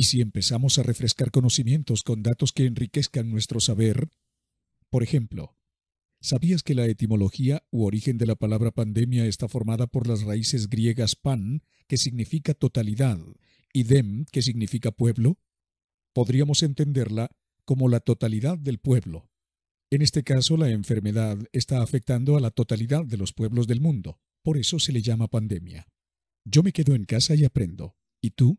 Y si empezamos a refrescar conocimientos con datos que enriquezcan nuestro saber, por ejemplo, ¿sabías que la etimología u origen de la palabra pandemia está formada por las raíces griegas pan, que significa totalidad, y dem, que significa pueblo? Podríamos entenderla como la totalidad del pueblo. En este caso, la enfermedad está afectando a la totalidad de los pueblos del mundo, por eso se le llama pandemia. Yo me quedo en casa y aprendo. ¿Y tú?